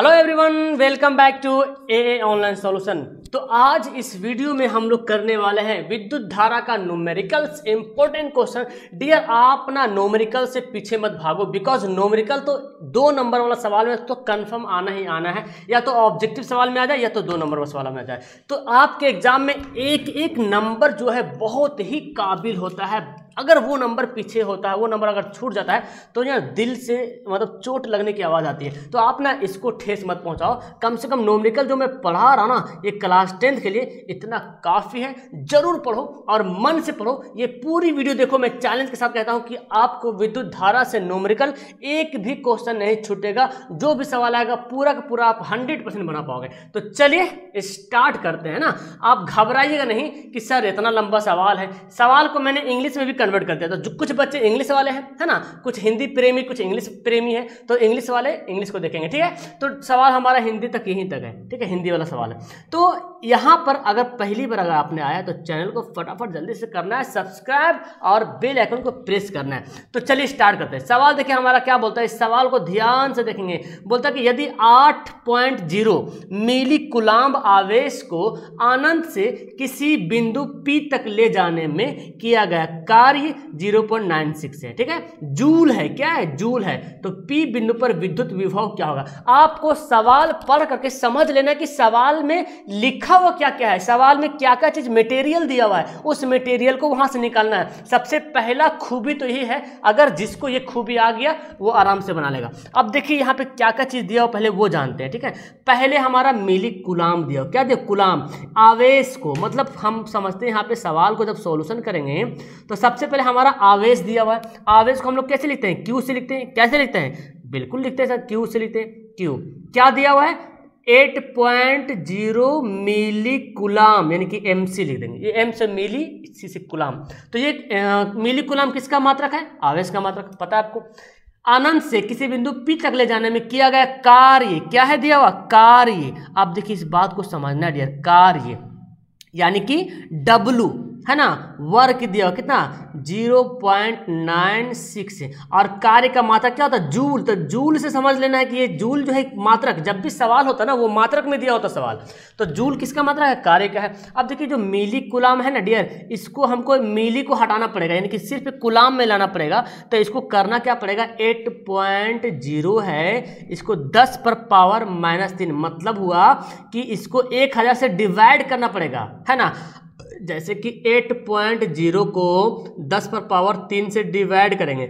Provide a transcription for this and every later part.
hello everyone welcome back to aa online solution तो आज इस वीडियो में हम लोग करने वाले हैं विद्युत धारा का नोमेरिकल्स इंपॉर्टेंट क्वेश्चन डियर आप ना नोमेरिकल से पीछे मत भागो बिकॉज नोमेरिकल तो दो नंबर वाला सवाल में तो कंफर्म आना ही आना है या तो ऑब्जेक्टिव सवाल में आ जाए या तो दो नंबर वाला सवाल में आ जाए तो आपके एग्जाम में एक एक नंबर जो है बहुत ही काबिल होता है अगर वो नंबर पीछे होता है वो नंबर अगर छूट जाता है तो यहाँ दिल से मतलब चोट लगने की आवाज़ आती है तो आप ना इसको ठेस मत पहुँचाओ कम से कम नोमरिकल जो मैं पढ़ा रहा ना ये क्लास क्लास टेंथ के लिए इतना काफ़ी है जरूर पढ़ो और मन से पढ़ो ये पूरी वीडियो देखो मैं चैलेंज के साथ कहता हूँ कि आपको विद्युत धारा से नोमरिकल एक भी क्वेश्चन नहीं छूटेगा जो भी सवाल आएगा पूरा का पूरा आप हंड्रेड परसेंट बना पाओगे तो चलिए स्टार्ट करते हैं ना आप घबराइएगा नहीं कि सर इतना लंबा सवाल है सवाल को मैंने इंग्लिश में भी कन्वर्ट कर दिया तो जो कुछ बच्चे इंग्लिश वाले हैं है ना कुछ हिंदी प्रेमी कुछ इंग्लिश प्रेमी है तो इंग्लिश वाले इंग्लिश को देखेंगे ठीक है तो सवाल हमारा हिंदी तक यहीं तक है ठीक है हिंदी वाला सवाल है तो यहां पर अगर पहली बार अगर आपने आया तो चैनल को फटाफट जल्दी से करना है सब्सक्राइब और बेल आइकन को प्रेस करना है तो चलिए स्टार्ट करते हैं सवाल देखिए हमारा क्या बोलता है इस सवाल को ध्यान से देखेंगे बोलता है कि यदि 8.0 मिली कुलाम्ब आवेश को आनंद से किसी बिंदु पी तक ले जाने में किया गया कार्य जीरो है ठीक है जूल है क्या है जूल है तो पी बिंदु पर विद्युत विभव क्या होगा आपको सवाल पढ़ करके समझ लेना कि सवाल में लिख लिखा हुआ क्या क्या है सवाल में क्या क्या चीज़ मटेरियल दिया हुआ है उस मटेरियल को वहां से निकालना है सबसे पहला खूबी तो यही है अगर जिसको ये खूबी आ गया वो आराम से बना लेगा अब देखिए यहाँ पे क्या क्या चीज़ दिया हुआ पहले वो जानते हैं ठीक है पहले हमारा मिली गुलाम दिया क्या दिया गुलाम आवेश को मतलब हम समझते हैं यहाँ पे सवाल को जब सोल्यूशन करेंगे तो सबसे पहले हमारा आवेश दिया हुआ है आवेश को हम लोग कैसे लिखते हैं क्यू से लिखते हैं कैसे लिखते हैं बिल्कुल लिखते हैं सर क्यू से लिखते हैं क्यू क्या दिया हुआ है eight point zero millicoulomb यानी कि एम सी लिख देंगे ये एम से मिली सी से कुलाम तो ये मिली कुलाम किसका मात्रक है आवेश का मात्रक पता है आपको अनंत से किसी बिंदु पी तक ले जाने में किया गया कार्य क्या है दिया हुआ कार्य आप देखिए इस बात को समझना डियर कार्य यानी कि डब्लू है ना वर्क दिया पॉइंट कितना 0.96 और कार्य का मात्रक क्या होता है जूल तो जूल से समझ लेना है कि ये जूल जो है मात्रक जब भी सवाल होता है ना वो मात्रक में दिया होता सवाल तो जूल किसका मात्रक है कार्य का है अब देखिए जो मिली गुलाम है ना डियर इसको हमको मिली को हटाना पड़ेगा यानी कि सिर्फ गुलाम में लाना पड़ेगा तो इसको करना क्या पड़ेगा एट है इसको दस पर पावर माइनस तीन मतलब हुआ कि इसको एक हज़ार से डिवाइड करना पड़ेगा है ना जैसे कि 8.0 को 10 पर पावर तीन से डिवाइड करेंगे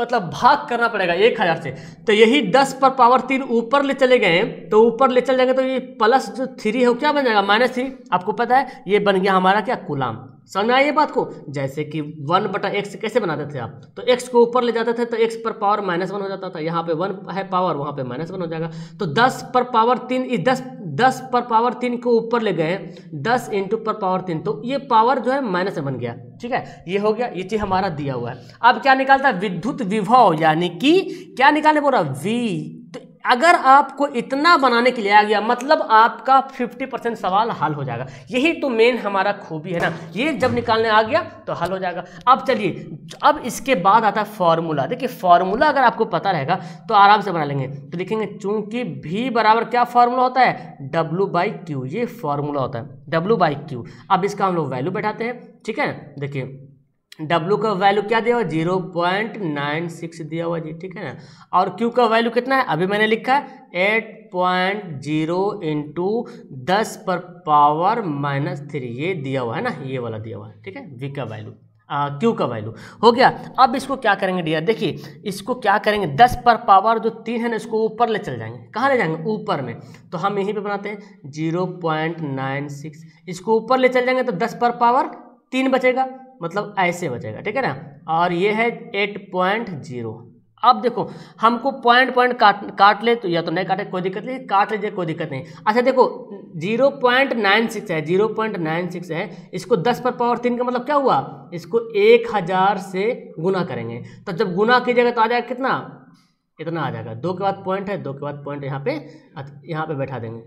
मतलब भाग करना पड़ेगा एक हज़ार से तो यही 10 पर पावर तीन ऊपर ले चले गए तो ऊपर ले चले जाएंगे तो ये प्लस जो थ्री है वो क्या बन जाएगा माइनस थ्री आपको पता है ये बन गया हमारा क्या गुलाम समझ आई ये बात को जैसे कि वन बटा एक्स कैसे बनाते थे आप तो एक्स को ऊपर ले जाते थे तो एक्स पर पावर माइनस वन हो जाता था यहाँ पे वन है पावर वहाँ पे माइनस वन हो जाएगा तो दस पर पावर तीन इस दस दस पर पावर तीन को ऊपर ले गए दस इंटू पर पावर तीन तो ये पावर जो है माइनस बन गया ठीक है ये हो गया ये चीज़ हमारा दिया हुआ है अब क्या निकालता है विद्युत विभव यानी कि क्या निकालने बोल रहा वी अगर आपको इतना बनाने के लिए आ गया मतलब आपका 50 परसेंट सवाल हल हो जाएगा यही तो मेन हमारा खूबी है ना ये जब निकालने आ गया तो हल हो जाएगा अब चलिए अब इसके बाद आता है फॉर्मूला देखिए फॉर्मूला अगर आपको पता रहेगा तो आराम से बना लेंगे तो लिखेंगे चूंकि भी बराबर क्या फार्मूला होता है डब्लू बाई क्यू ये फार्मूला होता है डब्लू बाई क्यू अब इसका हम लोग वैल्यू बैठाते हैं ठीक है देखिए डब्ल्यू का वैल्यू क्या दिया हुआ जीरो पॉइंट नाइन सिक्स दिया हुआ जी ठीक है ना और क्यू का वैल्यू कितना है अभी मैंने लिखा है एट पॉइंट जीरो इंटू दस पर पावर माइनस थ्री ये दिया हुआ है ना ये वाला दिया हुआ है ठीक है वी का वैल्यू क्यू का वैल्यू हो गया अब इसको क्या करेंगे डियर देखिए इसको क्या करेंगे दस पर पावर जो तीन है ना इसको ऊपर ले चल जाएंगे कहाँ ले जाएंगे ऊपर में तो हम यहीं पे बनाते हैं जीरो पॉइंट नाइन सिक्स इसको ऊपर ले चल जाएंगे तो दस पर पावर तीन बचेगा मतलब ऐसे बचेगा ठीक है ना और ये है एट पॉइंट जीरो अब देखो हमको पॉइंट पॉइंट काट काट ले तो या तो नहीं काटे कोई दिक्कत नहीं काट लीजिए कोई दिक्कत नहीं अच्छा देखो जीरो पॉइंट नाइन सिक्स है जीरो पॉइंट नाइन सिक्स है इसको दस पर पावर तीन का मतलब क्या हुआ इसको एक हज़ार से गुना करेंगे तो जब गुना कीजिएगा तो आ जाएगा कितना इतना आ जाएगा दो के बाद पॉइंट है दो के बाद पॉइंट यहाँ पे यहाँ पे बैठा देंगे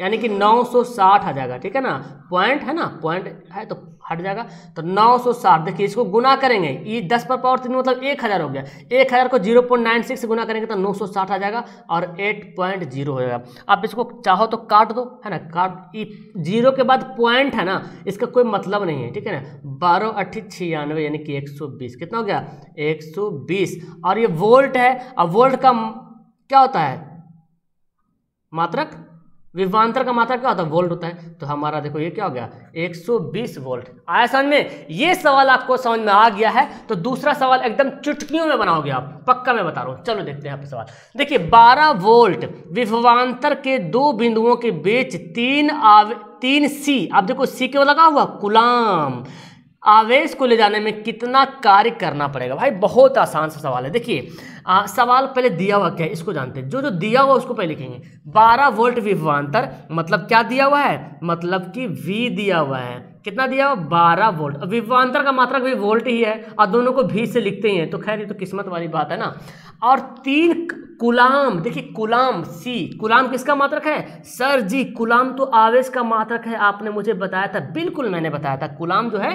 यानी कि 960 आ जाएगा ठीक है ना पॉइंट है ना पॉइंट है तो हट जाएगा तो 960 देखिए इसको गुना करेंगे ई 10 पर पावर तीन मतलब एक हज़ार हो गया एक हज़ार को 0.96 से गुना करेंगे तो 960 आ जाएगा और 8.0 हो जाएगा आप इसको चाहो तो काट दो है ना काट ई जीरो के बाद पॉइंट है ना इसका कोई मतलब नहीं है ठीक है ना बारह अट्ठी छियानवे यानी कि एक कितना हो गया एक और ये वोल्ट है और वोल्ट का क्या होता है मात्रक विभवांतर का मात्रा क्या होता है वोल्ट होता है तो हमारा देखो ये क्या हो गया 120 वोल्ट आया समझ में ये सवाल आपको समझ में आ गया है तो दूसरा सवाल एकदम चुटकियों में बनाओगे आप पक्का मैं बता रहा हूँ चलो देखते हैं आप सवाल देखिए 12 वोल्ट विभवांतर के दो बिंदुओं के बीच तीन आवे तीन सी आप देखो सी क्यों लगा हुआ गुलाम आवेश को ले जाने में कितना कार्य करना पड़ेगा भाई बहुत आसान सा सवाल है देखिए सवाल पहले दिया हुआ क्या है इसको जानते हैं जो जो दिया हुआ उसको पहले लिखेंगे 12 वोल्ट विभवांतर मतलब क्या दिया हुआ है मतलब कि वी दिया हुआ है कितना दिया हुआ बारह वोल्ट विभवांतर का मात्रक भी वोल्ट ही है और दोनों को भी से लिखते ही हैं तो खैर ये तो किस्मत वाली बात है ना और तीन कुलाम देखिए कुलाम सी कुलाम किसका मात्रक है सर जी कुलाम तो आवेश का मात्रक है आपने मुझे बताया था बिल्कुल मैंने बताया था कुलाम जो है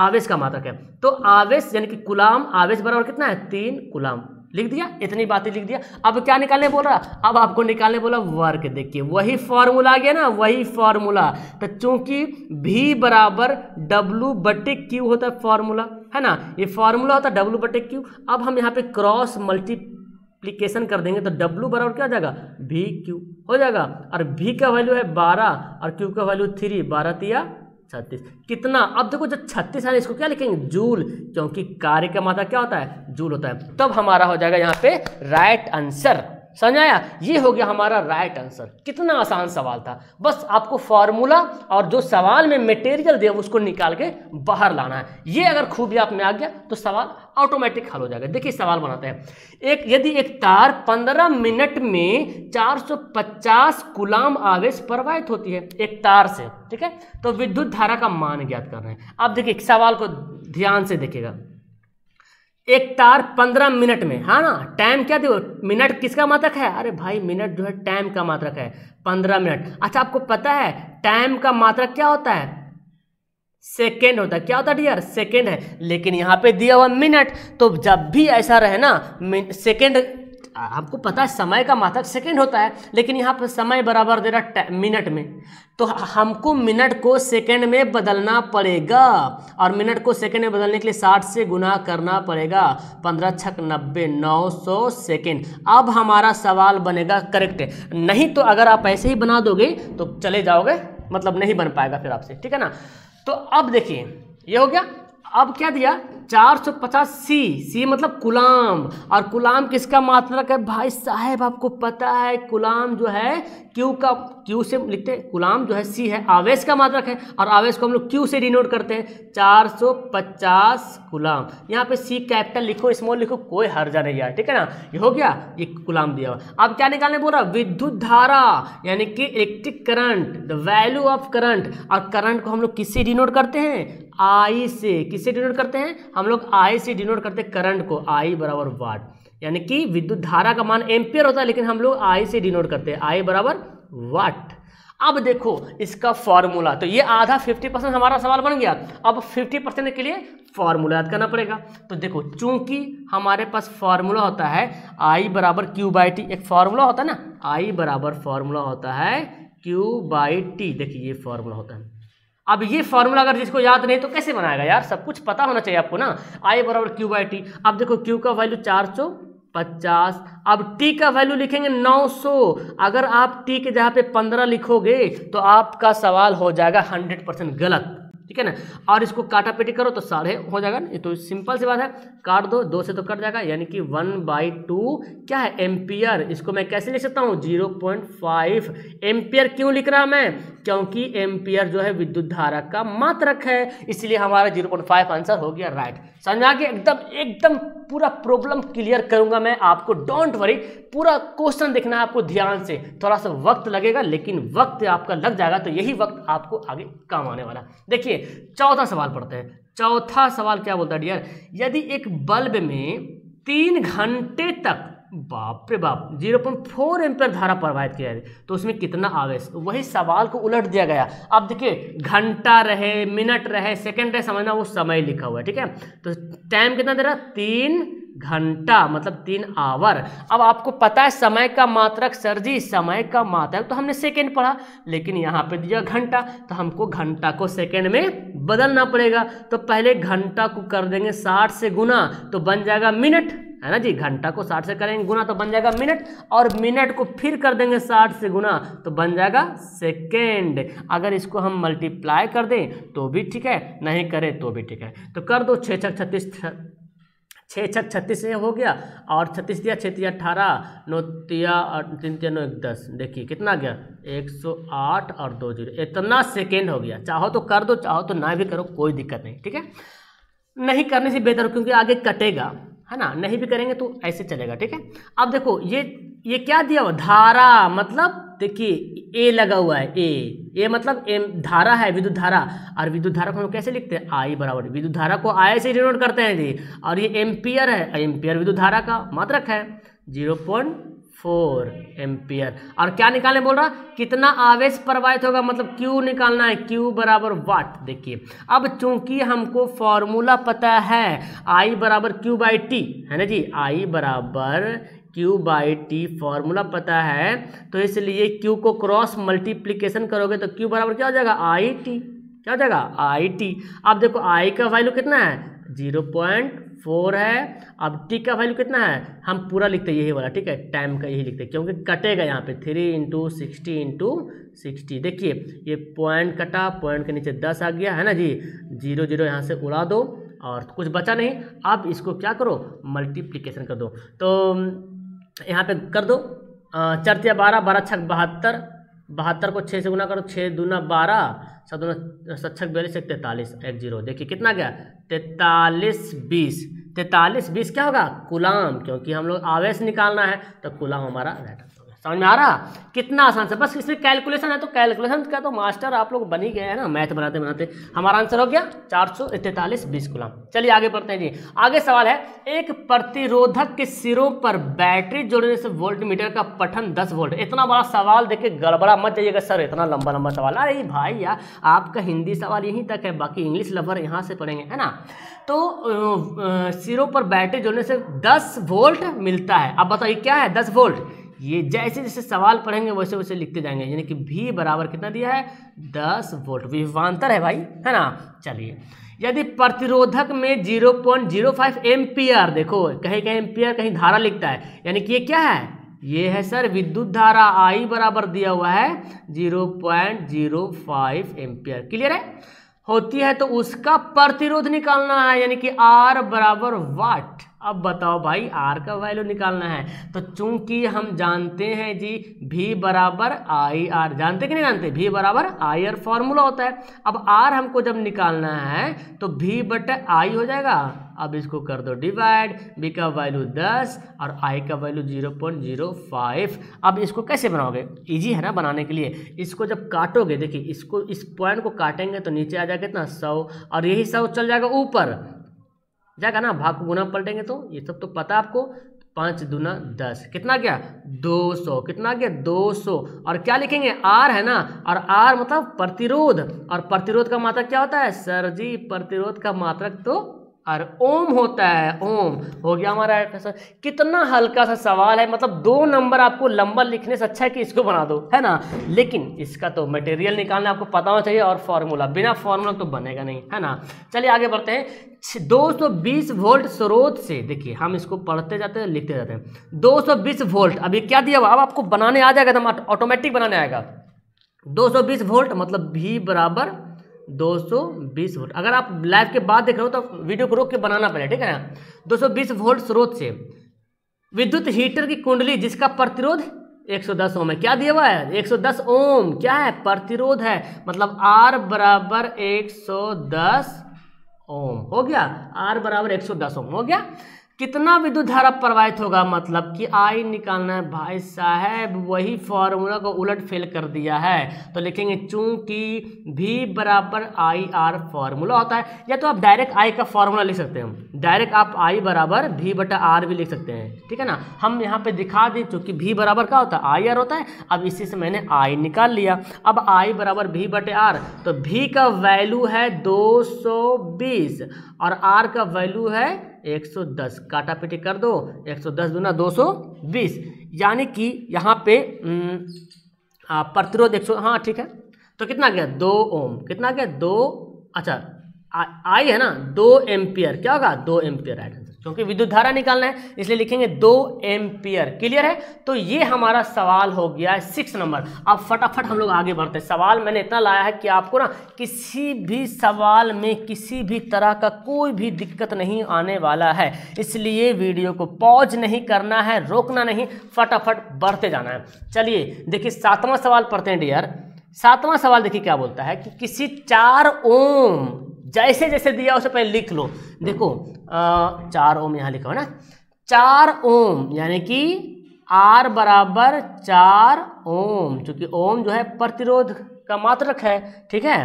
आवेश का मात्रक है तो आवेश यानी कि गुलाम आवेश बराबर कितना है तीन गुलाम लिख दिया इतनी बातें लिख दिया अब क्या निकालने बोल रहा अब आपको निकालने बोला वर्क देखिए वही फॉर्मूला आ गया ना वही फॉर्मूला तो चूंकि भी बराबर डब्लू बटे क्यू होता है फॉर्मूला है ना ये फॉर्मूला होता है डब्लू बटे क्यू अब हम यहाँ पे क्रॉस मल्टीप्लीकेशन कर देंगे तो डब्लू बराबर क्या हो जाएगा भी क्यू हो जाएगा और भी का वैल्यू है बारह और क्यू का वैल्यू थ्री बारह तिया छत्तीस कितना अब देखो जो छत्तीस है इसको क्या लिखेंगे जूल क्योंकि कार्य का मात्रा क्या होता है जूल होता है तब हमारा हो जाएगा यहाँ पे राइट आंसर समझ आया ये हो गया हमारा राइट आंसर कितना आसान सवाल था बस आपको फॉर्मूला और जो सवाल में मटेरियल दे उसको निकाल के बाहर लाना है ये अगर खूबी आप में आ गया तो सवाल ऑटोमेटिक हल हो जाएगा देखिए सवाल बनाते हैं एक यदि एक तार 15 मिनट में 450 गुलाम आवेश प्रवाहित होती है एक तार से ठीक है तो विद्युत धारा का मान ज्ञात कर रहे हैं आप देखिए सवाल को ध्यान से देखिएगा एक तार पंद्रह मिनट में हाँ ना टाइम क्या दे मिनट किसका मात्रक है अरे भाई मिनट जो है टाइम का मात्रक है पंद्रह मिनट अच्छा आपको पता है टाइम का मात्रक क्या होता है सेकेंड होता है क्या होता है डियर सेकेंड है लेकिन यहाँ पे दिया हुआ मिनट तो जब भी ऐसा रहे ना सेकेंड हमको पता है समय का मात्रक सेकेंड होता है लेकिन यहाँ पर समय बराबर दे रहा मिनट में तो हमको मिनट को सेकेंड में बदलना पड़ेगा और मिनट को सेकेंड में बदलने के लिए साठ से गुना करना पड़ेगा पंद्रह छक नब्बे नौ सौ सेकेंड अब हमारा सवाल बनेगा करेक्ट नहीं तो अगर आप ऐसे ही बना दोगे तो चले जाओगे मतलब नहीं बन पाएगा फिर आपसे ठीक है ना तो अब देखिए ये हो गया अब क्या दिया 450 सी सी मतलब गुलाम और गुलाम किसका मात्रक मतलब है भाई साहब आपको पता है गुलाम जो है क्यू का क्यू से लिखते हैं गुलाम जो है सी है आवेश का मात्रक मतलब है और आवेश को हम लोग क्यू से डिनोट करते हैं 450 गुलाम यहाँ पे सी कैपिटल लिखो स्मॉल लिखो कोई हर्जा नहीं आया ठीक है ना ये हो गया ये गुलाम दिया हुआ अब क्या निकालने बोल रहा विद्युत धारा यानी कि electric current the value of current और करंट को हम लोग किससे डिनोट करते हैं आई से किससे डिनोट करते हैं हम लोग आई से डिनोट करते करंट को आई बराबर वाट यानी कि विद्युत धारा का मान एम्पियर होता है लेकिन हम लोग आई से डिनोट करते हैं आई बराबर वाट अब देखो इसका फॉर्मूला तो ये आधा 50 परसेंट हमारा सवाल बन गया अब 50 परसेंट के लिए फॉर्मूला याद करना पड़ेगा तो देखो चूंकि हमारे पास फॉर्मूला होता है आई बराबर क्यू बाई टी एक फॉर्मूला होता है ना आई बराबर फॉर्मूला होता है क्यू बाई टी देखिए ये फॉर्मूला होता है अब ये फॉर्मूला अगर जिसको याद नहीं तो कैसे बनाएगा यार सब कुछ पता होना चाहिए आपको ना आई बराबर क्यू बाई टी अब देखो क्यू का वैल्यू चार सौ पचास अब टी का वैल्यू लिखेंगे नौ सौ अगर आप टी के जहाँ पे पंद्रह लिखोगे तो आपका सवाल हो जाएगा हंड्रेड परसेंट गलत ठीक है ना और इसको काटा पेटी करो तो साढ़े हो जाएगा ना तो सिंपल सी बात है काट दो दो से तो कट जाएगा यानी कि वन बाई टू क्या है एम्पियर इसको मैं कैसे लिख सकता हूँ जीरो पॉइंट फाइव एम्पियर क्यों लिख रहा मैं क्योंकि एम्पियर जो है विद्युत धारा का मात्रक है इसलिए हमारा जीरो पॉइंट फाइव आंसर हो गया राइट समझ में आ गया एकदम एकदम पूरा प्रॉब्लम क्लियर करूंगा मैं आपको डोंट वरी पूरा क्वेश्चन देखना है आपको ध्यान से थोड़ा सा वक्त लगेगा लेकिन वक्त आपका लग जाएगा तो यही वक्त आपको आगे काम आने वाला देखिए चौथा सवाल पढ़ते हैं चौथा सवाल क्या बोलता है डियर यदि एक बल्ब में तीन घंटे तक बाप रे बाप जीरो पॉइंट फोर एम्पियर धारा प्रवाहित किया जाए तो उसमें कितना आवेश वही सवाल को उलट दिया गया अब देखिए घंटा रहे मिनट रहे सेकंड रहे समझना वो समय लिखा हुआ है ठीक है तो टाइम कितना दे रहा तीन घंटा मतलब तीन आवर अब आपको पता है समय का मात्रक सर जी समय का मात्रक तो हमने सेकेंड पढ़ा लेकिन यहाँ पे दिया घंटा तो हमको घंटा को सेकेंड में बदलना पड़ेगा तो पहले घंटा को कर देंगे साठ से गुना तो बन जाएगा मिनट है ना जी घंटा को साठ से करेंगे गुना तो बन जाएगा मिनट और मिनट को फिर कर देंगे साठ से गुना तो बन जाएगा सेकेंड अगर इसको हम मल्टीप्लाई कर दें तो भी ठीक है नहीं करें तो भी ठीक है तो कर दो छः छः छत्तीस छः छत छत्तीस हो गया और छत्तीस दिया छः तिया अट्ठारह नौ तिया तीन तिया नौ एक दस देखिए कितना गया एक सौ आठ और दो जीरो इतना सेकेंड हो गया चाहो तो कर दो चाहो तो ना भी करो कोई दिक्कत नहीं ठीक है नहीं करने से बेहतर क्योंकि आगे कटेगा है ना नहीं भी करेंगे तो ऐसे चलेगा ठीक है अब देखो ये ये क्या दिया हुआ धारा मतलब देखिए ए लगा हुआ है ए ए मतलब एम धारा है विद्युत धारा और विद्युत धारा को हम कैसे लिखते हैं आई बराबर विद्युत धारा को आई से डिनोट करते हैं जी और ये एम्पियर है एम्पियर विद्युत धारा का मात्रक है जीरो पॉइंट फोर एम्पियर और क्या निकालने बोल रहा कितना आवेश प्रवाहित होगा मतलब क्यू निकालना है क्यू बराबर वाट देखिए अब चूंकि हमको फॉर्मूला पता है आई बराबर क्यू बाई टी है ना जी आई बराबर क्यू बाई टी फॉर्मूला पता है तो इसलिए क्यू को क्रॉस मल्टीप्लीकेशन करोगे तो क्यू बराबर क्या हो जाएगा आई टी क्या हो जाएगा आई टी अब देखो आई का वैल्यू कितना है जीरो पॉइंट फोर है अब टी का वैल्यू कितना है हम पूरा लिखते यही वाला ठीक है टाइम का यही लिखते क्योंकि कटेगा यहाँ पे three into sixty into sixty देखिए ये पॉइंट कटा पॉइंट के नीचे दस आ गया है ना जी जीरो जीरो यहाँ से उड़ा दो और कुछ बचा नहीं अब इसको क्या करो मल्टीप्लीकेशन कर दो तो यहाँ पे कर दो चार बारह बारह छक बहत्तर बहत्तर को छः से गुना करो छः दूना बारह सत दूना सत छक बयालीस एक तैंतालीस एक जीरो देखिए कितना गया तैंतालीस बीस तैंतालीस बीस क्या होगा कुलाम क्योंकि हम लोग आवेश निकालना है तो कुलाम हमारा राइट समझ में आ रहा कितना आसान से बस इसमें कैलकुलेशन है तो कैलकुलेशन का तो मास्टर आप लोग बन ही गए हैं ना मैथ बनाते बनाते हमारा आंसर हो गया चार सौ तैतालीस बीस गुलाम चलिए आगे बढ़ते हैं जी आगे सवाल है एक प्रतिरोधक के सिरों पर बैटरी जोड़ने से वोल्ट मीटर का पठन दस वोल्ट इतना बड़ा सवाल देखे गड़बड़ा मत जाइएगा सर इतना लंबा लंबा सवाल अरे भाई यार आपका हिंदी सवाल यहीं तक है बाकी इंग्लिश लवर यहाँ से पढ़ेंगे है ना तो सिरों पर बैटरी जोड़ने से दस वोल्ट मिलता है अब बताइए क्या है दस वोल्ट ये जैसे जैसे सवाल पढ़ेंगे वैसे वैसे लिखते जाएंगे यानी कि भी बराबर कितना दिया है दस वोल्ट विभवान्तर है भाई है ना चलिए यदि प्रतिरोधक में zero point zero five ampere देखो कहीं कहीं एम्पियर कहीं धारा लिखता है यानी कि ये क्या है ये है सर विद्युत धारा आई बराबर दिया हुआ है zero point zero five ampere clear है होती है तो उसका प्रतिरोध निकालना है यानी कि आर बराबर वाट अब बताओ भाई आर का वैल्यू निकालना है तो चूंकि हम जानते हैं जी भी बराबर आई आर जानते कि नहीं जानते भी बराबर आई आर फॉर्मूला होता है अब आर हमको जब निकालना है तो भी बट आई हो जाएगा अब इसको कर दो डिवाइड बी का वैल्यू दस और आई का value zero point zero five अब इसको कैसे बनाओगे इजी है ना बनाने के लिए इसको जब काटोगे देखिए इसको इस पॉइंट को काटेंगे तो नीचे आ जाएगा इतना सौ और यही सौ चल जाएगा ऊपर जाएगा ना भाग को गुना पलटेंगे तो ये सब तो पता आपको पाँच दुना दस कितना गया दो सौ कितना गया दो सौ और क्या लिखेंगे आर है ना और आर मतलब प्रतिरोध और प्रतिरोध का मात्रक क्या होता है सर जी प्रतिरोध का मात्रक तो और ओम होता है ओम हो गया हमारा सर कितना हल्का सा सवाल है मतलब दो नंबर आपको लंबा लिखने से अच्छा है कि इसको बना दो है ना लेकिन इसका तो मटेरियल निकालना आपको पता होना चाहिए और फॉर्मूला बिना फॉर्मूला तो बनेगा नहीं है ना चलिए आगे बढ़ते हैं 220 वोल्ट स्रोत से देखिए हम इसको पढ़ते जाते हैं लिखते जाते हैं दो वोल्ट अभी क्या दिया हुआ अब आपको बनाने आ जाएगा तो ऑटोमेटिक बनाने आएगा दो वोल्ट मतलब भी बराबर 220 वोल्ट अगर आप लाइव के बाद देख रहे हो तो वीडियो को रोक के बनाना पड़ेगा ठीक है ना 220 वोल्ट स्रोत से विद्युत हीटर की कुंडली जिसका प्रतिरोध 110 ओम है क्या दिया हुआ है 110 ओम क्या है प्रतिरोध है मतलब आर बराबर 110 ओम हो गया आर बराबर 110 ओम हो गया कितना विद्युत धारा प्रवाहित होगा मतलब कि आई निकालना है भाई साहब वही फॉर्मूला को उलट फेल कर दिया है तो लिखेंगे चूंकि भी बराबर आई आर फॉर्मूला होता है या तो आप डायरेक्ट आई का फॉर्मूला लिख सकते हैं डायरेक्ट आप आई बराबर भी बटा आर भी लिख सकते हैं ठीक है ना हम यहाँ पे दिखा दें चूंकि भी बराबर क्या होता है आई आर होता है अब इसी से मैंने आई निकाल लिया अब आई बराबर भी बटे आर तो भी का वैल्यू है दो और आर का वैल्यू है 110 काटा पिटी कर दो 110 सौ दस दूना दो यानी कि यहाँ पे प्रतिरोध सौ हाँ ठीक है तो कितना गया दो ओम कितना गया दो अच्छा आई है ना दो एम्पियर क्या होगा दो एम्पियर राइट क्योंकि विद्युत धारा निकालना है इसलिए लिखेंगे दो एम्पियर क्लियर है तो ये हमारा सवाल हो गया है सिक्स नंबर अब फटाफट हम लोग आगे बढ़ते हैं सवाल मैंने इतना लाया है कि आपको ना किसी भी सवाल में किसी भी तरह का कोई भी दिक्कत नहीं आने वाला है इसलिए वीडियो को पॉज नहीं करना है रोकना नहीं फटाफट बढ़ते जाना है चलिए देखिए सातवां सवाल पढ़ते हैं डियर सातवां सवाल देखिए क्या बोलता है कि किसी चार ओम जैसे जैसे दिया उसे पहले लिख लो देखो आ, चार ओम यहाँ लिखो है ना चार ओम यानी कि आर बराबर चार ओम चूँकि ओम जो है प्रतिरोध का मात्रक है ठीक है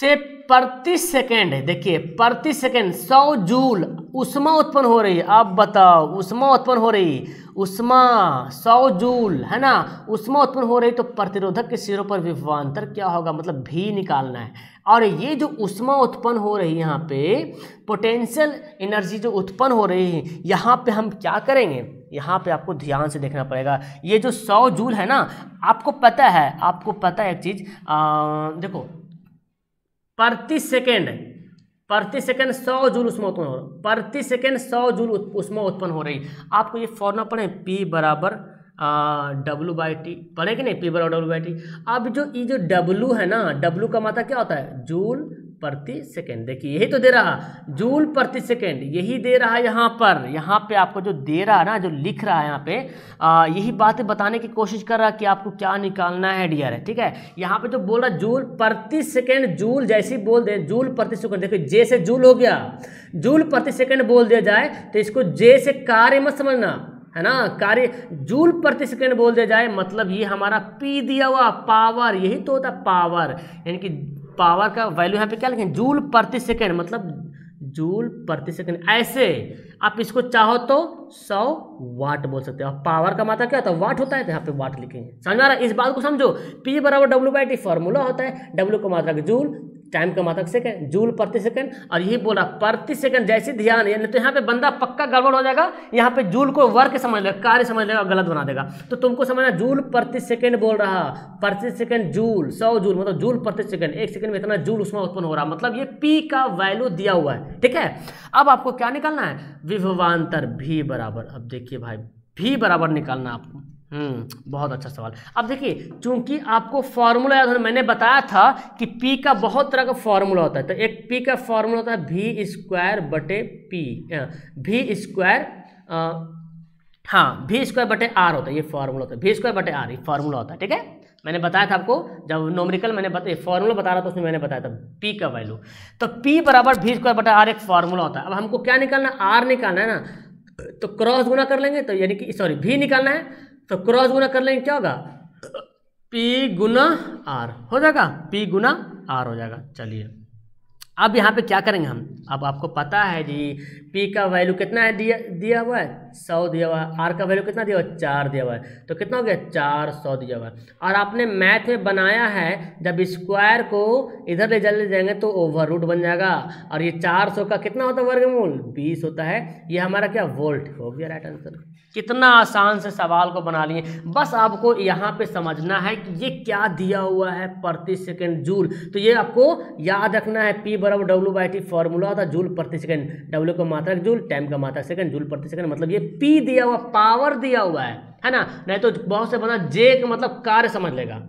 से प्रति सेकेंड देखिए प्रति सेकेंड 100 जूल उष्मा उत्पन्न हो रही है अब बताओ उष्मा उत्पन्न हो रही उष्मा 100 जूल है ना उष्मा उत्पन्न हो रही तो प्रतिरोधक के सिरों पर विभवान्तर क्या होगा मतलब भी निकालना है और ये जो उष्मा उत्पन्न हो रही है यहाँ पे पोटेंशियल एनर्जी जो उत्पन्न हो रही है यहाँ पे हम क्या करेंगे यहाँ पे आपको ध्यान से देखना पड़ेगा ये जो सौ जूल है ना आपको पता है आपको पता है एक चीज़ आ, देखो प्रति सेकेंड प्रति सेकेंड सौ जूल उसमें उत्पन्न हो रहा प्रति सेकेंड सौ जूल उसमें उत्पन्न हो रही आपको ये फॉर्मूला पढ़े पी बराबर डब्लू बाई टी पढ़े कि नहीं पी बराबर डब्लू बाई टी अब जो ये जो डब्लू है ना डब्लू का माता क्या होता है जूल प्रति सेकेंड देखिए यही तो दे रहा जूल प्रति सेकेंड यही दे रहा है यहाँ पर यहाँ पे आपको जो दे रहा है ना जो लिख रहा है यहाँ पे आ, यही बातें बताने की कोशिश कर रहा है कि आपको क्या निकालना है डियर है ठीक है यहाँ पे जो बोल रहा जूल प्रति सेकेंड जूल जैसे बोल दे जूल प्रति सेकेंड देखिए जे से जूल हो गया जूल प्रति सेकेंड बोल दिया जाए तो इसको जे से कार्य मत समझना है ना कार्य जूल प्रति सेकेंड बोल दिया जाए मतलब ये हमारा पी दिया हुआ पावर यही तो होता पावर यानी कि पावर का वैल्यू यहाँ पे क्या लिखें जूल प्रति सेकेंड मतलब जूल प्रति सेकेंड ऐसे आप इसको चाहो तो सौ वाट बोल सकते हो पावर का मात्रा क्या होता है वाट होता है तो यहाँ पे वाट लिखेंगे समझ में आ रहा है इस बात को समझो पी बराबर डब्ल्यू बाई टी फॉर्मूला होता है डब्ल्यू का मात्रा के जूल टाइम का मात्रक सेकंड जूल प्रति सेकंड और यही बोला प्रति सेकंड जैसे ध्यान है नहीं तो यहाँ पे बंदा पक्का गड़बड़ हो जाएगा यहाँ पे जूल को वर्क समझ लेगा कार्य समझ लेगा गलत बना देगा तो तुमको समझना जूल प्रति सेकंड बोल रहा प्रति सेकंड जूल सौ जूल मतलब जूल प्रति सेकंड एक सेकंड में इतना जूल उसमें उत्पन्न हो रहा मतलब ये पी का वैल्यू दिया हुआ है ठीक है अब आपको क्या निकालना है विभवान्तर भी बराबर अब देखिए भाई भी बराबर निकालना आपको हम्म। बहुत अच्छा सवाल अब देखिए चूंकि आपको फॉर्मूला याद होना मैंने बताया था कि पी का बहुत तरह का फॉर्मूला होता है तो एक पी का फॉर्मूला होता है भी स्क्वायर बटे पी भी स्क्वायर हाँ भी स्क्वायर बटे आर होता है ये फॉर्मूला होता है भी स्क्वायर बटे आर ये फॉर्मूला होता है ठीक है मैंने बताया था आपको जब नोमरिकल मैंने बता फॉर्मूला बता रहा था उसमें मैंने बताया था पी का वैल्यू तो पी बराबर भी स्क्वायर बटे आर एक फॉर्मूला होता है अब हमको क्या निकालना है आर निकालना है ना तो क्रॉस गुना कर लेंगे तो यानी कि सॉरी भी निकालना है तो क्रॉस गुना कर लेंगे क्या होगा पी गुना आर हो जाएगा पी गुना आर हो जाएगा चलिए अब यहाँ पे क्या करेंगे हम अब आपको पता है जी पी का वैल्यू कितना है दिया दिया हुआ है सौ दिया हुआ है आर का वैल्यू कितना दिया हुआ है चार दिया हुआ है तो कितना हो गया चार सौ दिया हुआ है और आपने मैथ में बनाया है जब स्क्वायर को इधर ले चले जाएंगे तो ओवर रूट बन जाएगा और ये चार सौ का कितना होता है वर्गमूल बीस होता है ये हमारा क्या वोल्ट हो गया राइट आंसर कितना आसान से सवाल को बना लिए बस आपको यहाँ पे समझना है कि ये क्या दिया हुआ है प्रति सेकेंड जूल तो ये आपको याद रखना है पी बराबर डब्ल्यू बाई टी फॉर्मूला था जूल प्रति सेकंड डब्ल्यू का मात्रक जूल टाइम का मात्रक सेकंड जूल प्रति सेकंड मतलब ये पी दिया हुआ पावर दिया हुआ है है ना नहीं तो बहुत से बना जे का मतलब कार्य समझ लेगा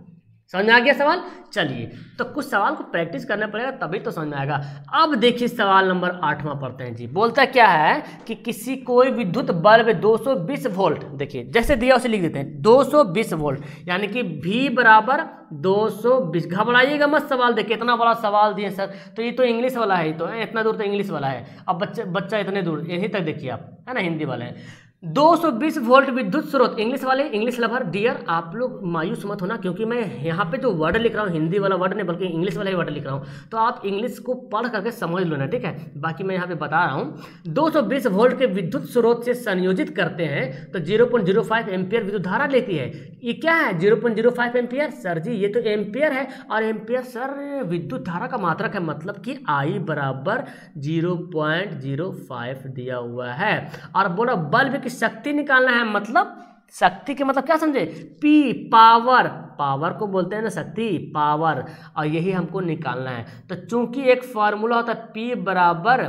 समझ में आ गया सवाल चलिए तो कुछ सवाल को प्रैक्टिस करना पड़ेगा तभी तो समझ में आएगा अब देखिए सवाल नंबर आठवां पढ़ते हैं जी बोलता क्या है कि किसी कोई विद्युत बल्ब 220 वोल्ट देखिए जैसे दिया उसे लिख देते हैं 220 वोल्ट यानी कि भी बराबर 220 घबराइएगा मत सवाल देखिए इतना बड़ा सवाल दिए सर तो ये तो इंग्लिश वाला है तो इतना दूर तो इंग्लिश वाला है अब बच्चा बच्चा इतने दूर यहीं तक देखिए आप है ना हिंदी वाले हैं 220 वोल्ट विद्युत स्रोत इंग्लिश वाले इंग्लिश लवर डियर आप लोग मायूस मत होना क्योंकि मैं यहाँ पे जो वर्ड लिख रहा हूँ हिंदी वाला वर्ड नहीं बल्कि इंग्लिश वाला ही वर्ड लिख रहा हूँ तो आप इंग्लिश को पढ़ करके समझ लो ना ठीक है बाकी मैं यहाँ पे बता रहा हूँ 220 वोल्ट के विद्युत स्रोत से संयोजित करते हैं तो zero point zero five ampere विद्युत धारा लेती है ये क्या है zero point zero five ampere sir ji ये तो एम्पियर है और एम्पियर सर विद्युत धारा का मात्रक है मतलब कि आई बराबर जीरो पॉइंट जीरो फाइव दिया हुआ है और बोला बल्ब किस शक्ति निकालना है मतलब शक्ति के मतलब क्या समझे पी पावर पावर को बोलते हैं ना शक्ति पावर और यही हमको निकालना है तो चूंकि एक फार्मूला होता है पी बराबर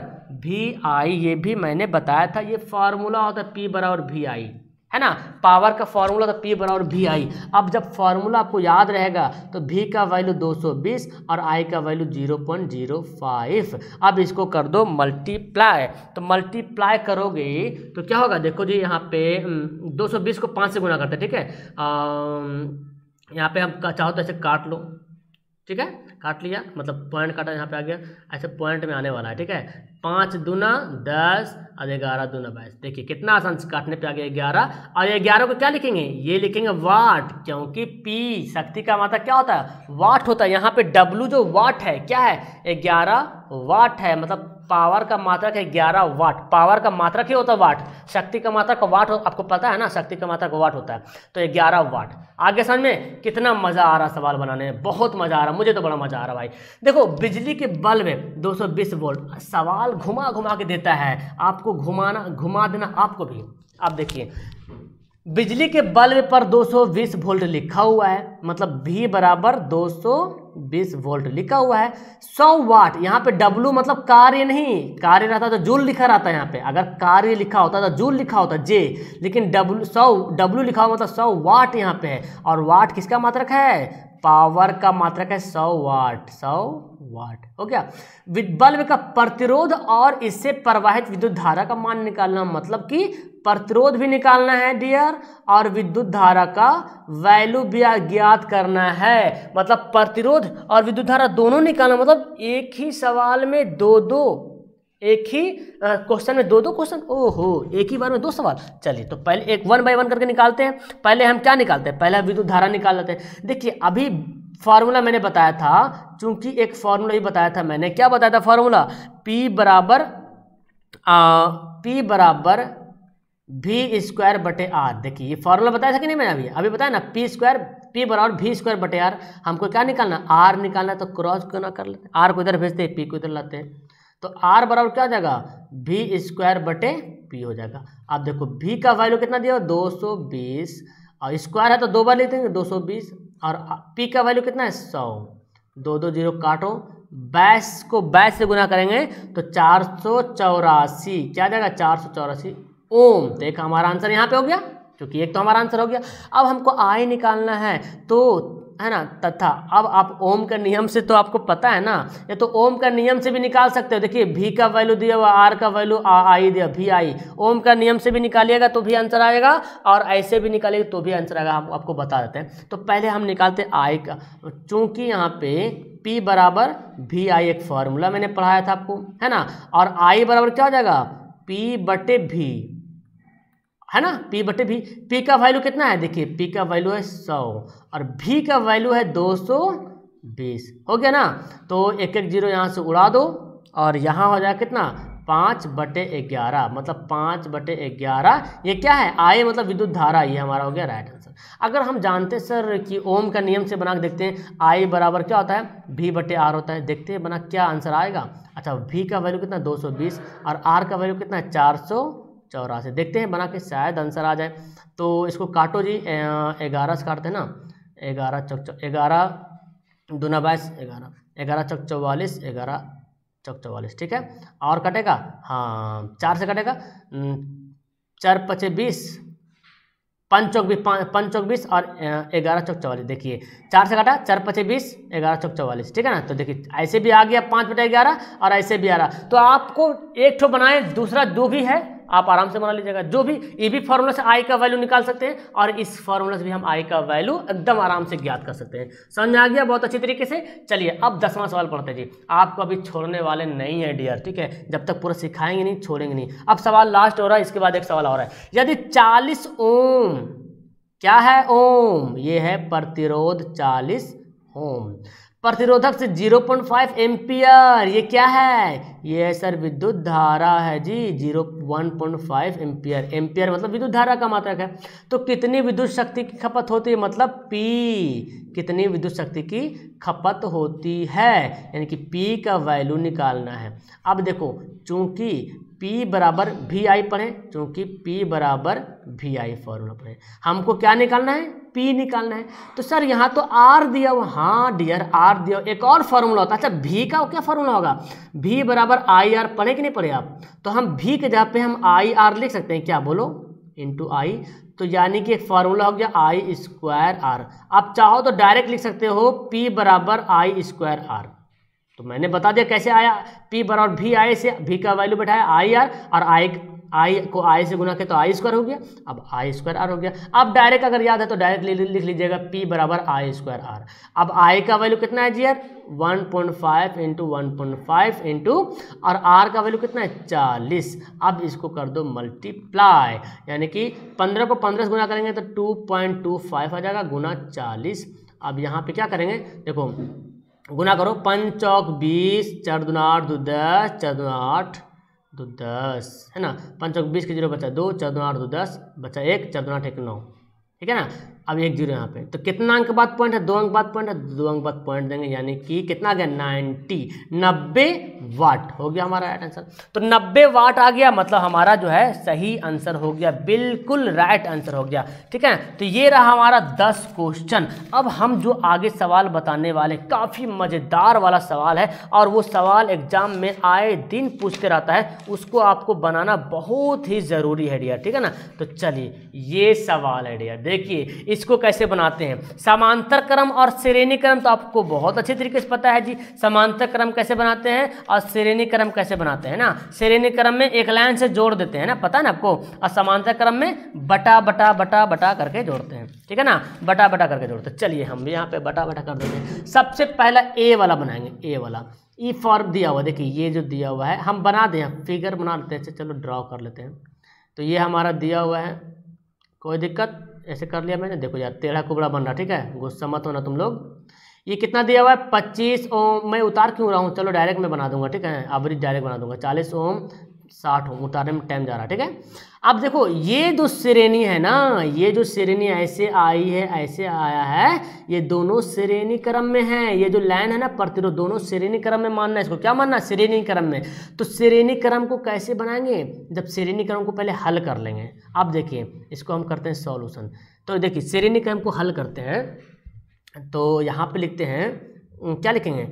भी आई ये भी मैंने बताया था ये फार्मूला होता है पी बराबर भी आई है ना पावर का फॉर्मूला था पी बराबर भी आई अब जब फॉर्मूला आपको याद रहेगा तो भी का वैल्यू 220 और आई का वैल्यू 0.05 अब इसको कर दो मल्टीप्लाई तो मल्टीप्लाई करोगे तो क्या होगा देखो जी यहाँ पे 220 हम्म, को पाँच से गुना करते हैं ठीक है यहाँ पे हम चाहो तो ऐसे काट लो ठीक है काट लिया मतलब पॉइंट काटा यहाँ पे आ गया ऐसे पॉइंट में आने वाला है ठीक है पाँच दूना दस और ग्यारह दूना बाईस देखिए कितना आसान से काटने पे आ गया ग्यारह और ये ग्यारह को क्या लिखेंगे ये लिखेंगे वाट क्योंकि पी शक्ति का माता क्या होता है वाट होता है यहाँ पे डब्लू जो वाट है क्या है ग्यारह वाट है मतलब पावर का मात्रक है ग्यारह वाट पावर का मात्रक ही होता है वाट शक्ति का मात्रक का वाट आपको पता है ना शक्ति का मात्रक वाट होता है तो ग्यारह वाट आगे समझ में कितना मज़ा आ रहा सवाल बनाने में बहुत मज़ा आ रहा मुझे तो बड़ा मज़ा आ रहा भाई देखो बिजली के बल्ब है 220 वोल्ट सवाल बॉल घुमा घुमा के देता है आपको घुमाना घुमा देना आपको भी आप देखिए बिजली के बल्ब पर 220 वोल्ट लिखा हुआ है मतलब भी बराबर 220 वोल्ट लिखा हुआ है 100 वाट यहाँ पे डब्लू मतलब कार्य नहीं कार्य रहता तो जूल लिखा रहता है यहाँ पे अगर कार्य लिखा होता तो जूल लिखा होता जे लेकिन डब्लू सौ डब्लू लिखा हुआ मतलब 100 वाट यहाँ पे है और वाट किसका मात्रक है पावर का मात्रक है 100 वाट 100 वाट हो गया बल्ब का प्रतिरोध और इससे प्रवाहित विद्युत धारा का मान निकालना मतलब कि प्रतिरोध भी निकालना है डियर और विद्युत धारा का वैल्यू भी ज्ञात करना है मतलब प्रतिरोध और विद्युत धारा दोनों निकालना मतलब एक ही सवाल में दो दो एक ही क्वेश्चन में दो दो क्वेश्चन ओहो एक ही बार में दो सवाल चलिए तो पहले एक वन बाय वन करके निकालते हैं पहले हम क्या निकालते हैं पहले विद्युत धारा निकाल लेते हैं देखिए अभी फार्मूला मैंने बताया था चूंकि एक फार्मूला भी बताया था मैंने क्या बताया था फार्मूला पी बराबर पी बराबर भी स्क्वायर बटे आर देखिए ये फॉर्मूला बताया था कि नहीं मैंने अभी अभी बताया ना पी स्क्वायर पी बराबर भी स्क्वायर बटे आर हमको क्या निकालना आर निकालना तो क्रॉस क्यों ना कर लेते आर को इधर भेजते हैं पी को इधर लाते हैं तो आर बराबर क्या हो जाएगा भी स्क्वायर बटे पी हो जाएगा आप देखो भी का वैल्यू कितना दिया दो सौ बीस और स्क्वायर है तो दो बार लेते हैं दो सौ बीस और पी का वैल्यू कितना है सौ दो दो जीरो काटो बैस को बैस से गुना करेंगे तो चार सौ चौरासी क्या जाएगा चार सौ चौरासी ओम तो एक हमारा आंसर यहाँ पे हो गया क्योंकि एक तो हमारा आंसर हो गया अब हमको आई निकालना है तो है ना तथा अब आप ओम का नियम से तो आपको पता है ना ये तो ओम का नियम से भी निकाल सकते हो देखिए भी का वैल्यू दिया हुआ आर का वैल्यू आई दिया भी आई ओम का नियम से भी निकालिएगा तो भी आंसर आएगा और ऐसे भी निकालिएगा तो भी आंसर आएगा हम आपको बता देते हैं तो पहले हम निकालते आई का चूंकि यहाँ पे P बराबर भी आई एक फार्मूला मैंने पढ़ाया था आपको है ना और I बराबर क्या हो जाएगा P बटे भी है ना पी बटे भी पी का वैल्यू कितना है देखिए पी का वैल्यू है सौ और भी का वैल्यू है दो सौ बीस हो गया ना तो एक एक जीरो यहाँ से उड़ा दो और यहाँ हो जाए कितना पाँच बटे ग्यारह मतलब पाँच बटे ग्यारह ये क्या है आए मतलब विद्युत धारा ये हमारा हो गया राइट आंसर अगर हम जानते सर कि ओम का नियम से बना के देखते हैं आई बराबर क्या होता है भी बटे आर होता है देखते हैं बना क्या आंसर आएगा अच्छा भी का वैल्यू कितना 220 और आर का वैल्यू कितना है चार सौ चौरासी देखते हैं बना के शायद आंसर आ जाए तो इसको काटो जी ग्यारह से काटते हैं ना ग्यारह चौक ग्यारह दूना बाईस ग्यारह ग्यारह चौक चौवालीस ग्यारह चौक चौवालीस ठीक है और कटेगा हाँ चार से कटेगा चार पचे बीस पंच चौक बीस पंच चौक बीस और ग्यारह चौक चौवालीस देखिए चार से काटा चार पचे बीस ग्यारह चौक चौवालीस ठीक है ना तो देखिए ऐसे भी आ गया पाँच बटा ग्यारह और ऐसे भी आ रहा तो आपको एक ठो बनाए दूसरा दो भी है आप आराम से बना लीजिएगा जो भी ये भी फॉर्मूला से आई का वैल्यू निकाल सकते हैं और इस फॉर्मूला से भी हम आई का वैल्यू एकदम आराम से ज्ञात कर सकते हैं समझ आ गया बहुत अच्छी तरीके से चलिए अब दसवां सवाल पढ़ते जी आपको अभी छोड़ने वाले नहीं है डियर ठीक है जब तक पूरा सिखाएंगे नहीं छोड़ेंगे नहीं अब सवाल लास्ट हो रहा है इसके बाद एक सवाल हो रहा है यदि चालीस ओम क्या है ओम ये है प्रतिरोध चालीस ओम प्रतिरोधक से 0.5 पॉइंट एम्पियर ये क्या है ये है सर विद्युत धारा है जी 0.1.5 पॉइंट एम्पियर एम्पियर मतलब विद्युत धारा का मात्रक है तो कितनी विद्युत शक्ति की खपत होती है मतलब P कितनी विद्युत शक्ति की खपत होती है यानी कि P का वैल्यू निकालना है अब देखो चूंकि P बराबर वी आई पढ़ें चूँकि P बराबर वी आई फॉर्मूला पढ़ें हमको क्या निकालना है P निकालना है तो सर यहाँ तो आर दिया हुआ हाँ डियर R दिया हुआ एक और फार्मूला होता है अच्छा भी का क्या फार्मूला होगा भी बराबर आई आर पढ़े कि नहीं पढ़े आप तो हम भी के जहाँ पे हम आई आर लिख सकते हैं क्या बोलो इंटू आई तो यानी कि एक फार्मूला हो गया आई स्क्वायर आर आप चाहो तो डायरेक्ट लिख सकते हो पी बराबर आई स्क्वायर आर तो मैंने बता दिया कैसे आया पी बराबर भी आई से भी का वैल्यू बैठाया आई आर और आई आई को आई से गुना के तो आई स्क्वायर हो गया अब आई स्क्वायर आर हो गया अब डायरेक्ट अगर याद है तो डायरेक्ट लि, लिख लीजिएगा पी बराबर आई स्क्वायर आर अब आई का वैल्यू कितना है जी R one point five into one point five into और आर का वैल्यू कितना है चालीस अब इसको कर दो मल्टीप्लाई यानी कि पंद्रह को पंद्रह से गुना करेंगे तो टू पॉइंट टू फाइव आ जाएगा गुना चालीस अब यहाँ पे क्या करेंगे देखो गुना करो पंच चौक बीस चार दुना आठ दो दस चार दुना आठ दो तो दस है ना पाँच चौक बीस की जीरो बचा दो चौदह आठ दो दस बचा एक चौदह आठ एक नौ ठीक है ना अब एक जीरो यहाँ पे तो कितना अंक बाद पॉइंट है दो अंक बाद पॉइंट है दो अंक बाद पॉइंट देंगे यानी कि कितना गया नाइन्टी नब्बे वाट हो गया हमारा राइट आंसर तो नब्बे वाट आ गया मतलब हमारा जो है सही आंसर हो गया बिल्कुल राइट आंसर हो गया ठीक है तो ये रहा हमारा दस क्वेश्चन अब हम जो आगे सवाल बताने वाले काफ़ी मज़ेदार वाला सवाल है और वो सवाल एग्जाम में आए दिन पूछते रहता है उसको आपको बनाना बहुत ही ज़रूरी है डियर ठीक है ना तो चलिए ये सवाल है डियर देखिए इसको कैसे बनाते हैं समांतर क्रम और श्रेणी क्रम तो आपको बहुत अच्छे तरीके से पता है जी समांतर क्रम कैसे बनाते हैं और श्रेणी क्रम कैसे बनाते हैं ना श्रेणी क्रम में एक लाइन से जोड़ देते हैं ना पता है ना आपको और समांतर क्रम में बटा बटा बटा बटा करके जोड़ते हैं ठीक है ना बटा बटा करके जोड़ते हैं चलिए हम यहाँ पे बटा बटा कर देते हैं सबसे पहला ए वाला बनाएंगे ए वाला ई e फॉर्म दिया हुआ देखिए ये जो दिया हुआ है हम बना दें फिगर बना लेते हैं अच्छा, चलो ड्रॉ कर लेते हैं तो ये हमारा दिया हुआ है कोई दिक्कत ऐसे कर लिया मैंने देखो यार टेढ़ा कुबड़ा बन रहा ठीक है गुस्सा मत होना तुम लोग ये कितना दिया हुआ है पच्चीस ओम मैं उतार क्यों रहा हूँ चलो डायरेक्ट मैं बना दूंगा ठीक है एवरेज डायरेक्ट बना दूंगा चालीस ओम साठ ओम उतारने में टाइम जा रहा है ठीक है अब देखो ये जो श्रेणी है ना ये जो श्रेणी ऐसे आई है ऐसे आया है ये दोनों श्रेणी क्रम में है ये जो लाइन है ना प्रतिरोध दोनों श्रेणी क्रम में मानना है इसको क्या मानना है श्रेणी क्रम में तो श्रेणी क्रम को कैसे बनाएंगे जब श्रेणी क्रम को पहले हल कर लेंगे अब देखिए इसको हम करते हैं सॉल्यूशन तो देखिए श्रेणी क्रम को हल करते हैं तो यहाँ पर लिखते हैं क्या लिखेंगे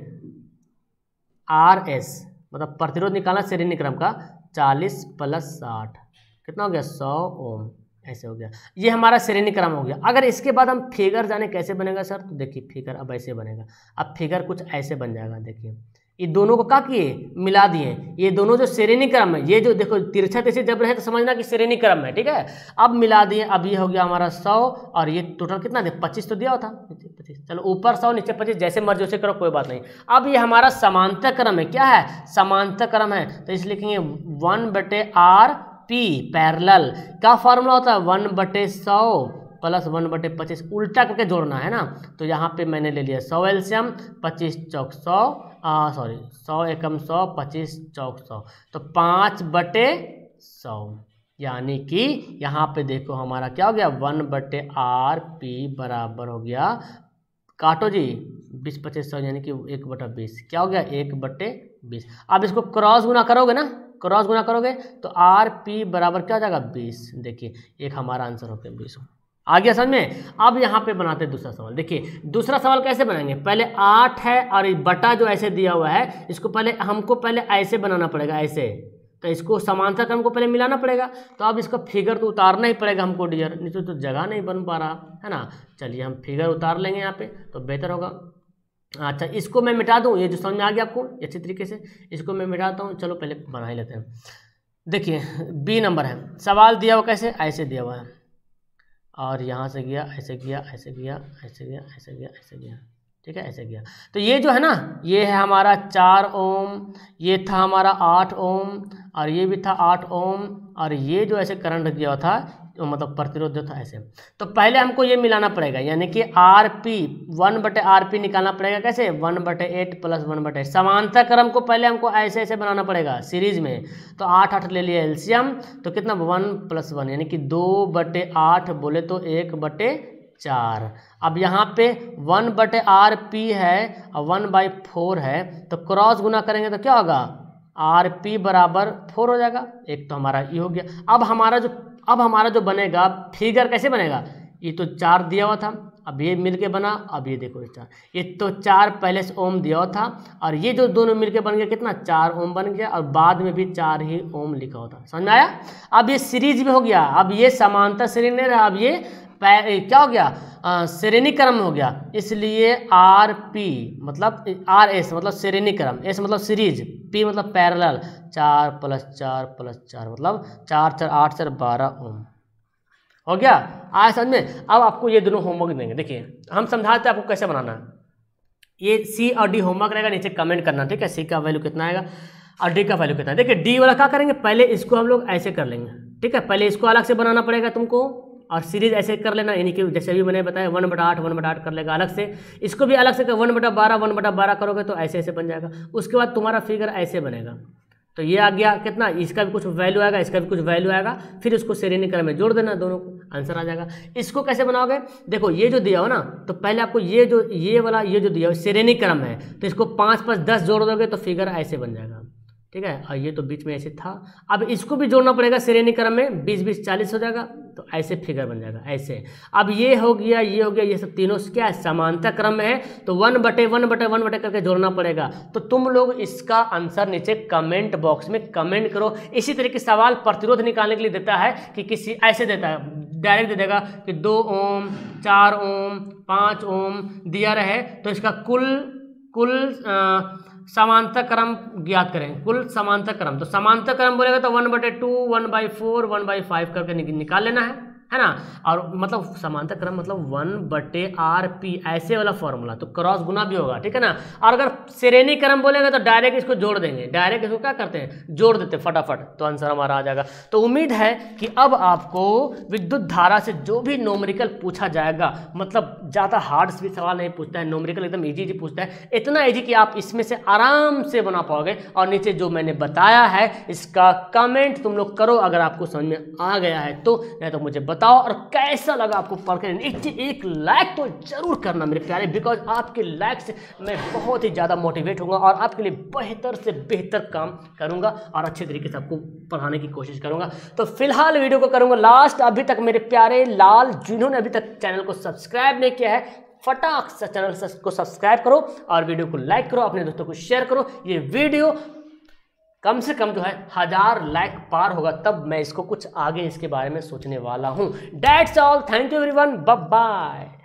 आर एस मतलब प्रतिरोध निकालना श्रेणी क्रम का चालीस प्लस साठ कितना हो गया सौ ओम ऐसे हो गया ये हमारा श्रेणी क्रम हो गया अगर इसके बाद हम फिगर जाने कैसे बनेगा सर तो देखिए फिगर अब ऐसे बनेगा अब फिगर कुछ ऐसे बन जाएगा देखिए ये दोनों को क्या किए मिला दिए ये दोनों जो श्रेणी क्रम है ये जो देखो तिरछा तिरछे जब रहे तो समझना कि श्रेणी क्रम है ठीक है अब मिला दिए अब ये हो गया हमारा सौ और ये टोटल कितना दिया पच्चीस तो दिया होता पच्चीस चलो ऊपर सौ नीचे पच्चीस जैसे मर्जी उसे करो कोई बात नहीं अब ये हमारा समांतर क्रम है क्या है समांतर क्रम है तो इसलिए कहेंगे वन बटे आर पी पैरल का फार्मूला होता है वन बटे सौ प्लस वन बटे पच्चीस उल्टा करके जोड़ना है ना तो यहाँ पे मैंने ले लिया सौ एल्शियम पच्चीस चौक सौ सॉरी सौ एकम सौ पच्चीस चौक सौ तो पाँच बटे सौ यानी कि यहाँ पे देखो हमारा क्या हो गया वन बटे आर पी बराबर हो गया काटो जी बीस पच्चीस सौ यानी कि एक बटा बीस क्या हो गया एक बटे बीस अब इसको क्रॉस गुना करोगे ना क्रॉस गुना करोगे तो आर पी बराबर क्या हो जाएगा बीस देखिए एक हमारा आंसर हो गया बीस आ गया समझ में अब यहाँ पे बनाते हैं दूसरा सवाल देखिए दूसरा सवाल कैसे बनाएंगे पहले आठ है और ये बटा जो ऐसे दिया हुआ है इसको पहले हमको पहले ऐसे बनाना पड़ेगा ऐसे तो इसको समांतर क्रम को पहले मिलाना पड़ेगा तो अब इसको फिगर तो उतारना ही पड़ेगा हमको डियर नहीं तो जगह नहीं बन पा रहा है ना चलिए हम फिगर उतार लेंगे यहाँ पे तो बेहतर होगा अच्छा इसको मैं मिटा दूँ ये जो समझ में आ गया आपको अच्छी तरीके से इसको मैं मिटाता हूँ चलो पहले बना ही लेते हैं देखिए बी नंबर है सवाल दिया हुआ कैसे ऐसे दिया हुआ है और यहाँ से गया ऐसे गया ऐसे गया ऐसे गया ऐसे गया ऐसे गया ठीक है ऐसे गया तो ये जो है ना ये है हमारा चार ओम ये था हमारा आठ ओम और ये भी था आठ ओम और ये जो ऐसे करंट दिया हुआ था मतलब प्रतिरोध था ऐसे तो पहले हमको ये मिलाना पड़ेगा यानी कि आर पी वन बटे आर पी निकालना पड़ेगा कैसे वन बटे एट प्लस वन बटे समांतर क्रम को पहले हमको ऐसे ऐसे बनाना पड़ेगा सीरीज में तो आठ आठ ले लिया एल्सियम तो कितना वन प्लस वन यानी कि दो बटे आठ बोले तो एक बटे चार अब यहाँ पे वन बटे आर पी है और वन बाई फोर है तो क्रॉस गुना करेंगे तो क्या होगा आर पी बराबर फोर हो जाएगा एक तो हमारा ये e हो गया अब हमारा जो अब हमारा जो बनेगा फिगर कैसे बनेगा ये तो चार दिया हुआ था अब ये मिलके बना अब ये देखो चार ये तो चार पहले से ओम दिया हुआ था और ये जो दोनों मिलके बन गया कितना चार ओम बन गया और बाद में भी चार ही ओम लिखा हुआ था समझ में आया अब ये सीरीज भी हो गया अब ये समांतर सीरीज नहीं रहा अब ये क्या हो गया श्रेणीक्रम हो गया इसलिए आर पी मतलब आर एस मतलब श्रेणीक्रम एस मतलब सीरीज पी मतलब पैरल चार प्लस चार प्लस चार मतलब चार चार आठ चार बारह ओम हो गया आज समझ में अब आपको ये दोनों होमवर्क देंगे देखिए हम समझाते हैं आपको कैसे बनाना है ये सी और डी होमवर्क रहेगा नीचे कमेंट करना ठीक है सी का वैल्यू कितना आएगा और डी का वैल्यू कितना देखिए डी वाला क्या करेंगे पहले इसको हम लोग ऐसे कर लेंगे ठीक है पहले इसको अलग से बनाना पड़ेगा तुमको और सीरीज ऐसे कर लेना यानी कि जैसे भी मैंने बताया वन बटा आठ वन बटा आठ कर लेगा अलग से इसको भी अलग से कर वन बटा बारह वन बटा बारह करोगे तो ऐसे ऐसे बन जाएगा उसके बाद तुम्हारा फिगर ऐसे बनेगा तो ये आ गया कितना इसका भी कुछ वैल्यू आएगा इसका भी कुछ वैल्यू आएगा फिर इसको श्रेणी क्रम में जोड़ देना दोनों को आंसर आ जाएगा इसको कैसे बनाओगे देखो ये जो दिया हो ना तो पहले आपको ये जो ये वाला ये जो दिया हो श्रेणी क्रम है तो इसको पाँच पाँच दस जोड़ दोगे तो फिगर ऐसे बन जाएगा ठीक है और ये तो बीच में ऐसे था अब इसको भी जोड़ना पड़ेगा श्रेणी क्रम में बीस बीस चालीस हो जाएगा तो ऐसे फिगर बन जाएगा ऐसे अब ये हो गया ये हो गया ये सब तीनों क्या है समानता क्रम में है तो वन बटे वन बटे वन बटे करके जोड़ना पड़ेगा तो तुम लोग इसका आंसर नीचे कमेंट बॉक्स में कमेंट करो इसी तरीके सवाल प्रतिरोध निकालने के लिए देता है कि किसी ऐसे देता है डायरेक्ट दे देगा कि दो ओम चार ओम पाँच ओम दिया रहे तो इसका कुल कुल आ, समांतर क्रम ज्ञात करें कुल समांतर क्रम तो समांतर क्रम बोलेगा तो वन बटे two one by four one by five करके निकाल लेना है है ना और मतलब समांतर क्रम मतलब वन बटे आर पी ऐसे वाला फॉर्मूला तो क्रॉस गुना भी होगा ठीक है ना और अगर श्रेणी क्रम बोलेंगे तो डायरेक्ट इसको जोड़ देंगे डायरेक्ट इसको क्या करते हैं जोड़ देते हैं फटाफट तो आंसर हमारा आ जाएगा तो उम्मीद है कि अब आपको विद्युत धारा से जो भी नोमरिकल पूछा जाएगा मतलब ज़्यादा हार्ड भी सवाल नहीं पूछता है नोमरिकल एकदम ईजी ईजी पूछता है इतना ईजी कि आप इसमें से आराम से बना पाओगे और नीचे जो मैंने बताया है इसका कमेंट तुम लोग करो अगर आपको समझ में आ गया है तो नहीं तो मुझे बता बताओ और कैसा लगा आपको पढ़कर एक चीज़ एक लाइक तो ज़रूर करना मेरे प्यारे बिकॉज आपके लाइक से मैं बहुत ही ज़्यादा मोटिवेट हूँ और आपके लिए बेहतर से बेहतर काम करूँगा और अच्छे तरीके से आपको पढ़ाने की कोशिश करूँगा तो फिलहाल वीडियो को करूँगा लास्ट अभी तक मेरे प्यारे लाल जिन्होंने अभी तक चैनल को सब्सक्राइब नहीं किया है फटाक से चैनल को सब्सक्राइब करो और वीडियो को लाइक करो अपने दोस्तों को शेयर करो ये वीडियो कम से कम जो है हजार लाख पार होगा तब मैं इसको कुछ आगे इसके बारे में सोचने वाला हूँ that's all thank you everyone bye